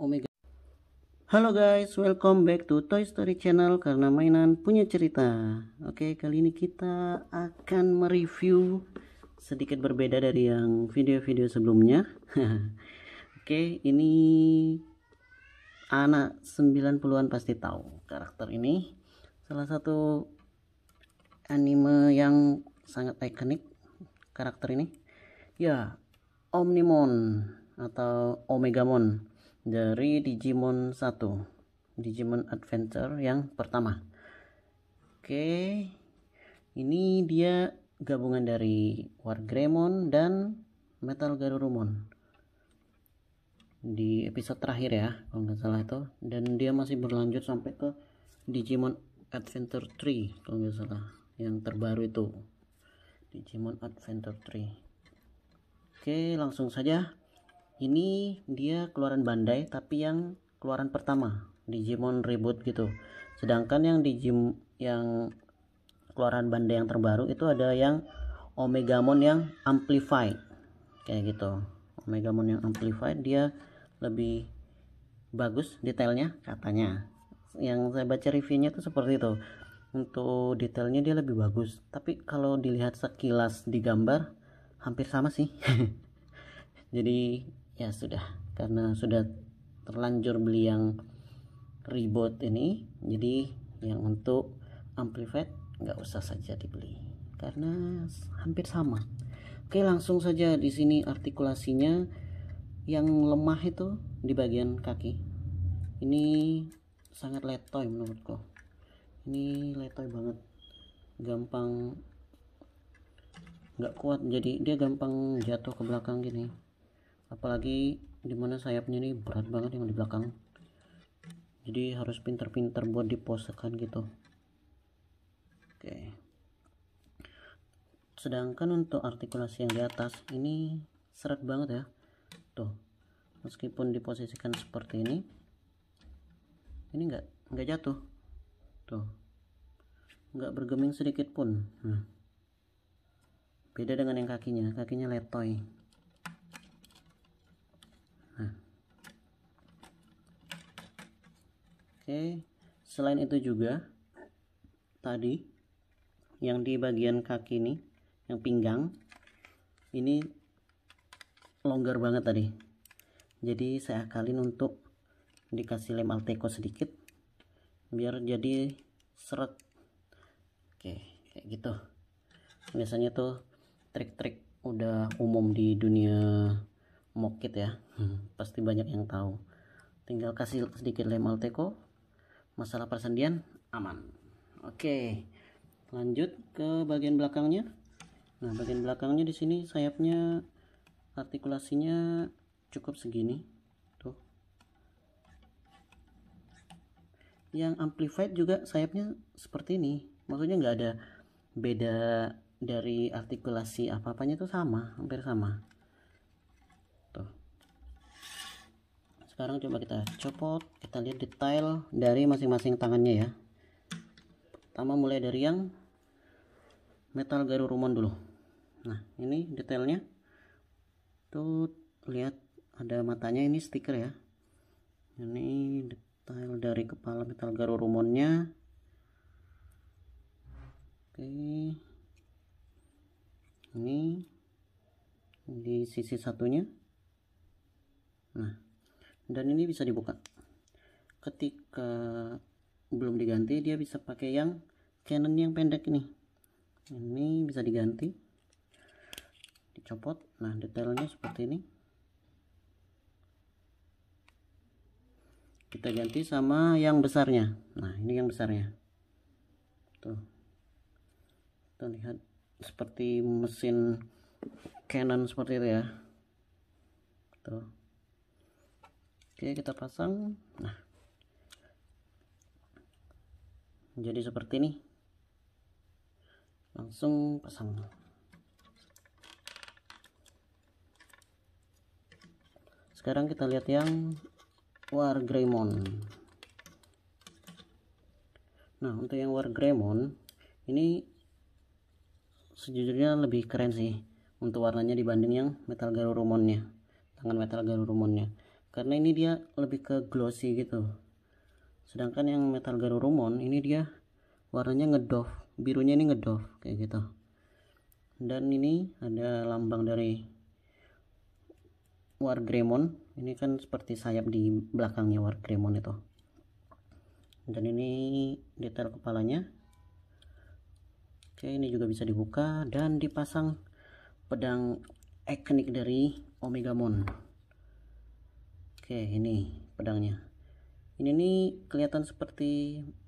Omega. Halo guys, welcome back to Toy Story Channel karena mainan punya cerita. Oke, kali ini kita akan mereview sedikit berbeda dari yang video-video sebelumnya. Oke, ini anak 90-an pasti tahu karakter ini. Salah satu anime yang sangat ikonik karakter ini. Ya, Omnimon atau Omegamon dari Digimon 1 Digimon Adventure yang pertama oke ini dia gabungan dari Wargremon dan Metal Garurumon di episode terakhir ya kalau nggak salah itu dan dia masih berlanjut sampai ke Digimon Adventure 3 kalau nggak salah yang terbaru itu Digimon Adventure 3 oke langsung saja ini dia keluaran Bandai tapi yang keluaran pertama Digimon reboot gitu sedangkan yang Digimon yang keluaran Bandai yang terbaru itu ada yang Omega Mon yang amplified kayak gitu Omega Mon yang amplified dia lebih bagus detailnya katanya yang saya baca reviewnya tuh seperti itu untuk detailnya dia lebih bagus tapi kalau dilihat sekilas di gambar hampir sama sih jadi ya sudah karena sudah terlanjur beli yang reboot ini jadi yang untuk amplified nggak usah saja dibeli karena hampir sama oke langsung saja di sini artikulasinya yang lemah itu di bagian kaki ini sangat letoy menurutku ini letoy banget gampang nggak kuat jadi dia gampang jatuh ke belakang gini apalagi dimana sayapnya ini berat banget yang di belakang jadi harus pinter-pinter buat diposekan gitu oke sedangkan untuk artikulasi yang di atas ini seret banget ya tuh meskipun diposisikan seperti ini ini enggak nggak jatuh tuh enggak bergeming sedikit pun hmm. beda dengan yang kakinya kakinya letoy Oke, selain itu juga tadi yang di bagian kaki ini, yang pinggang ini longgar banget tadi. Jadi saya akalin untuk dikasih lem alteco sedikit biar jadi seret. Oke, kayak gitu. Biasanya tuh trik-trik udah umum di dunia mokit ya. Hmm, pasti banyak yang tahu. Tinggal kasih sedikit lem alteco masalah persendian aman oke lanjut ke bagian belakangnya nah bagian belakangnya di sini sayapnya artikulasinya cukup segini tuh yang amplified juga sayapnya seperti ini maksudnya nggak ada beda dari artikulasi apa-apanya itu sama hampir sama sekarang coba kita copot kita lihat detail dari masing-masing tangannya ya pertama mulai dari yang metal garu rumon dulu nah ini detailnya tuh lihat ada matanya ini stiker ya ini detail dari kepala metal garu rumonnya oke ini di sisi satunya nah dan ini bisa dibuka ketika belum diganti dia bisa pakai yang Canon yang pendek ini ini bisa diganti dicopot nah detailnya seperti ini kita ganti sama yang besarnya nah ini yang besarnya tuh kita lihat seperti mesin Canon seperti itu ya tuh oke kita pasang nah jadi seperti ini langsung pasang sekarang kita lihat yang War Greymon. nah untuk yang War Greymon ini sejujurnya lebih keren sih untuk warnanya dibanding yang metal garurumonnya tangan metal garurumonnya karena ini dia lebih ke glossy gitu sedangkan yang metal garurumon ini dia warnanya ngedoff birunya ini ngedoff kayak gitu dan ini ada lambang dari WarGreymon, ini kan seperti sayap di belakangnya WarGreymon itu dan ini detail kepalanya oke ini juga bisa dibuka dan dipasang pedang eknik dari Omega Mon oke ini pedangnya ini nih kelihatan seperti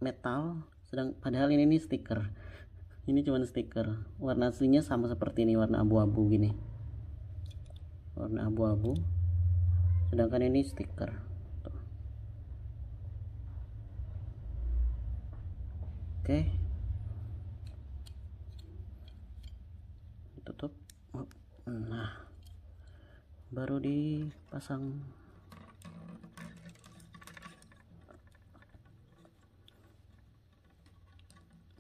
metal sedang padahal ini nih stiker ini cuma stiker warna aslinya sama seperti ini warna abu-abu gini warna abu-abu sedangkan ini stiker oke tutup oh, nah baru dipasang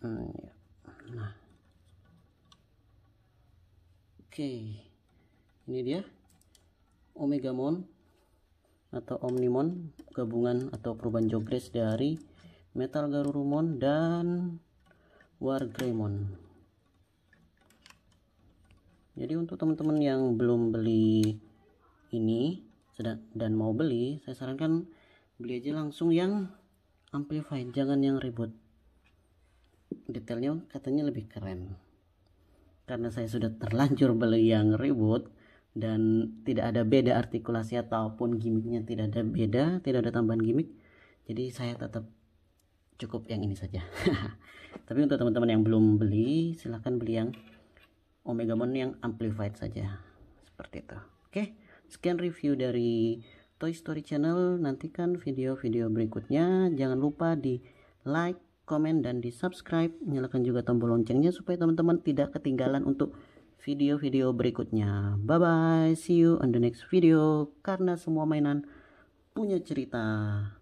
Hmm, ya. nah. oke ini dia Omega omegamon atau omnimon gabungan atau perubahan jogres dari metal garurumon dan WarGreymon. jadi untuk teman-teman yang belum beli ini dan mau beli saya sarankan beli aja langsung yang amplified jangan yang ribut detailnya katanya lebih keren karena saya sudah terlanjur beli yang reboot dan tidak ada beda artikulasi ataupun gimmicknya tidak ada beda tidak ada tambahan gimmick jadi saya tetap cukup yang ini saja tapi untuk teman-teman yang belum beli silahkan beli yang Omega Mon yang amplified saja seperti itu oke sekian review dari Toy Story Channel nantikan video-video berikutnya jangan lupa di like komen, dan di subscribe. Nyalakan juga tombol loncengnya supaya teman-teman tidak ketinggalan untuk video-video berikutnya. Bye-bye, see you on the next video. Karena semua mainan punya cerita.